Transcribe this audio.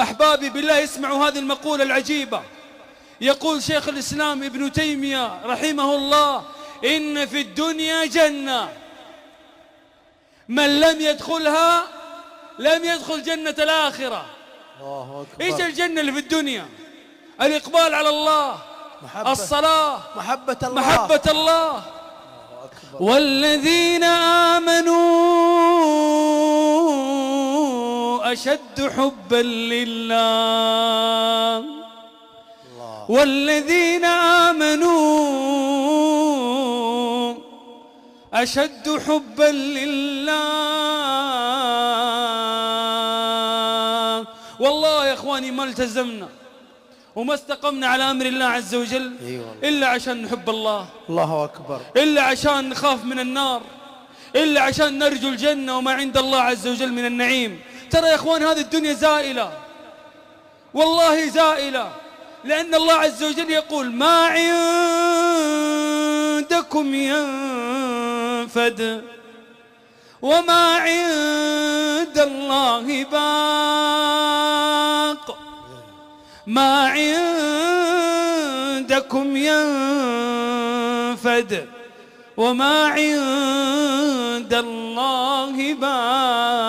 أحبابي بالله اسمعوا هذه المقولة العجيبة يقول شيخ الإسلام ابن تيمية رحمه الله إن في الدنيا جنة من لم يدخلها لم يدخل جنة الآخرة الله أكبر إيش الجنة اللي في الدنيا الإقبال على الله محبة الصلاة محبة الله محبة الله, الله أكبر والذين آمنوا أشد حبا لله والذين آمنوا أشد حبا لله والله يا إخواني ما التزمنا وما استقمنا على أمر الله عز وجل إلا عشان نحب الله الله أكبر إلا عشان نخاف من النار إلا عشان نرجو الجنة وما عند الله عز وجل من النعيم ترى يا اخوان هذه الدنيا زائلة والله زائلة لأن الله عز وجل يقول ما عندكم ينفد وما عند الله باق ما عندكم ينفد وما عند الله باق